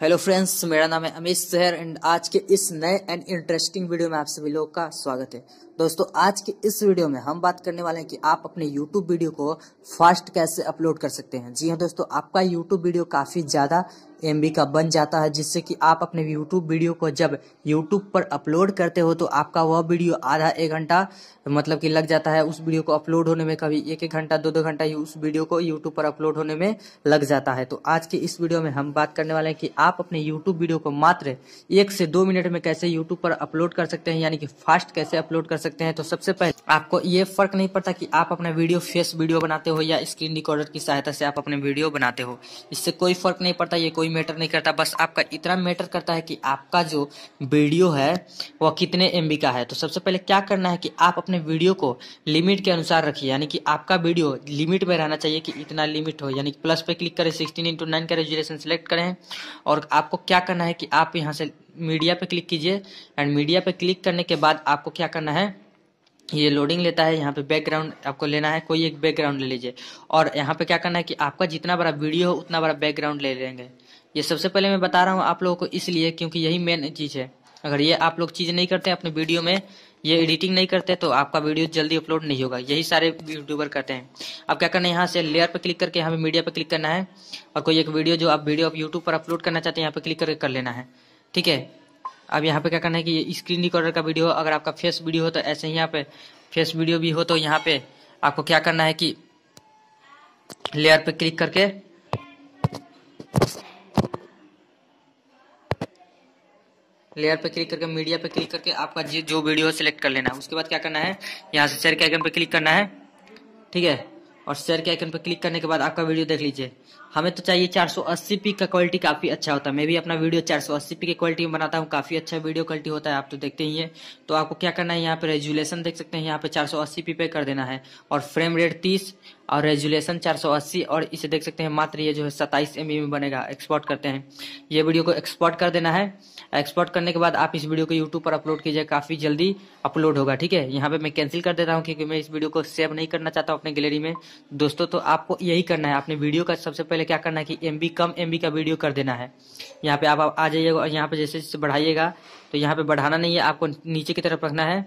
hello friends मेरा नाम है अमित सहर एंड आज के इस नए एंड इंटरेस्टिंग वीडियो में आप सभी लोगों का स्वागत है दोस्तों आज के इस वीडियो में हम बात करने वाले हैं कि आप अपने यूट्यूब वीडियो को फास्ट कैसे अपलोड कर सकते हैं जी हाँ दोस्तों आपका यूट्यूब वीडियो काफ़ी ज़्यादा एम का बन जाता है जिससे कि आप अपने यूट्यूब वीडियो को जब यूट्यूब पर अपलोड करते हो तो आपका वह वीडियो आधा एक घंटा मतलब कि लग जाता है उस वीडियो को अपलोड होने में कभी एक एक घंटा दो दो घंटा ही उस वीडियो को यूट्यूब पर अपलोड होने में लग जाता है तो आज के इस वीडियो में हम बात करने वाले हैं कि आप अपने यूट्यूब वीडियो को मात्र एक से दो मिनट में कैसे यूट्यूब पर अपलोड कर सकते हैं यानी कि फास्ट कैसे अपलोड कर सकते हैं तो सबसे पहले आपको ये फर्क नहीं पड़ता कि आप अपना वीडियो फेस वीडियो बनाते हो या स्क्रीन रिकॉर्डर की सहायता से आप अपने वीडियो बनाते हो इससे कोई फर्क नहीं पड़ता ये कोई कोई मैटर नहीं करता बस आपका इतना मैटर करता है कि आपका जो वीडियो है वह कितने एम का है तो सबसे पहले क्या करना है कि आप अपने वीडियो को लिमिट के अनुसार रखिए यानी कि आपका वीडियो लिमिट में रहना चाहिए कि इतना लिमिट हो यानी कि प्लस पे क्लिक करें सिक्सटीन इंटू नाइन का रेजुलेशन सेलेक्ट करें और आपको क्या करना है कि आप यहाँ से मीडिया पे क्लिक कीजिए एंड मीडिया पे क्लिक करने के बाद आपको क्या करना है ये लोडिंग लेता है यहाँ पे बैकग्राउंड आपको लेना है कोई एक बैकग्राउंड ले लीजिए और यहाँ पे क्या करना है कि आपका जितना बड़ा वीडियो हो उतना बड़ा बैकग्राउंड ले लेंगे ये सबसे पहले मैं बता रहा हूँ आप लोगों को इसलिए क्योंकि यही मेन चीज़ है अगर ये आप लोग चीज़ नहीं करते अपने वीडियो में ये एडिटिंग नहीं करते तो आपका वीडियो जल्दी अपलोड नहीं होगा यही सारे यूट्यूबर करते हैं अब क्या करना है यहाँ से लेयर पर क्लिक करके यहाँ पे मीडिया पर क्लिक करना है और कोई एक वीडियो जो आप वीडियो आप यूट्यूब पर अपलोड करना चाहते हैं यहाँ पे क्लिक करके कर लेना है ठीक है अब यहाँ पे क्या करना है कि स्क्रीन रिकॉर्डर का वीडियो अगर आपका फेस वीडियो हो तो ऐसे ही यहाँ पे फेस वीडियो भी हो तो यहाँ पे आपको क्या करना है कि लेयर पे क्लिक करके लेयर पे क्लिक करके मीडिया पे क्लिक करके आपका जो जो वीडियो सिलेक्ट कर लेना है उसके बाद क्या करना है यहाँ से शेयर के आइकन पे क्लिक करना है ठीक है और शेयर के आइकन पर क्लिक करने के बाद आपका वीडियो देख लीजिए हमें तो चाहिए 480p का क्वालिटी काफ़ी अच्छा होता है मैं भी अपना वीडियो 480p के क्वालिटी में बनाता हूँ काफ़ी अच्छा वीडियो क्वालिटी होता है आप तो देखते ही है तो आपको क्या करना है यहाँ पे रेजुलेशन देख सकते हैं यहाँ पे 480p पे कर देना है और फ्रेम रेट तीस और रेजुलेशन 480 और इसे देख सकते हैं मात्र ये जो है सत्ताईस एम में बनेगा एक्सपोर्ट करते हैं ये वीडियो को एक्सपोर्ट कर देना है एक्सपोर्ट करने के बाद आप इस वीडियो को यूट्यूब पर अपलोड कीजिए काफ़ी जल्दी अपलोड होगा ठीक है यहाँ पे मैं कैंसिल कर देता हूँ क्योंकि मैं इस वीडियो को सेव नहीं करना चाहता हूँ अपने गैलरी में दोस्तों तो आपको यही करना है अपने वीडियो का सबसे पहले क्या करना है कि एम कम एम का वीडियो कर देना है यहाँ पे आप आ जाइएगा और यहाँ पे जैसे जैसे बढ़ाइएगा तो यहाँ पे बढ़ाना नहीं है आपको नीचे की तरफ रखना है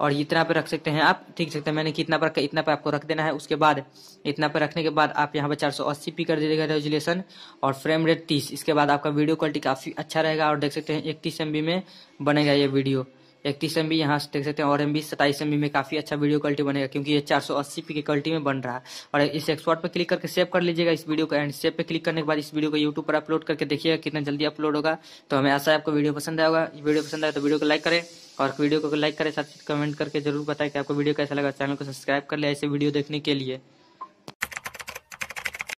और इतना पे रख सकते हैं आप ठीक सकते हैं मैंने कितना पर इतना पे आपको रख देना है उसके बाद इतना पे रखने के बाद आप यहाँ पर 480 पी कर दीजिएगा रेजुलेशन और फ्रेम रेट 30 इसके बाद आपका वीडियो क्वालिटी काफ़ी अच्छा रहेगा और देख सकते हैं इकतीस एम में बनेगा ये वीडियो इकतीस एम बी यहाँ से देख सकते हैं और एम बी सताईस एम में काफ़ी अच्छा वीडियो क्वालिटी बनेगा क्योंकि ये चार सौ अस्सी पी की क्वालिटी में बन रहा है और इस एक्सपोर्ट पर क्लिक करके सेव कर लीजिएगा इस वीडियो को एंड सेव पर क्लिक करने के बाद इस वीडियो को यूट्यूब पर अपलोड करके देखिएगा कितना जल्दी अपलोड होगा तो हमें आशा है आपको वीडियो पसंद आएगा वीडियो पसंद आए तो वीडियो को लाइक करें और वीडियो को लाइक करें साथ कमेंट करके जरूर बताए कि आपको वीडियो कैसा लगा चैनल को सब्सक्राइब कर लिया ऐसे वीडियो देखने के लिए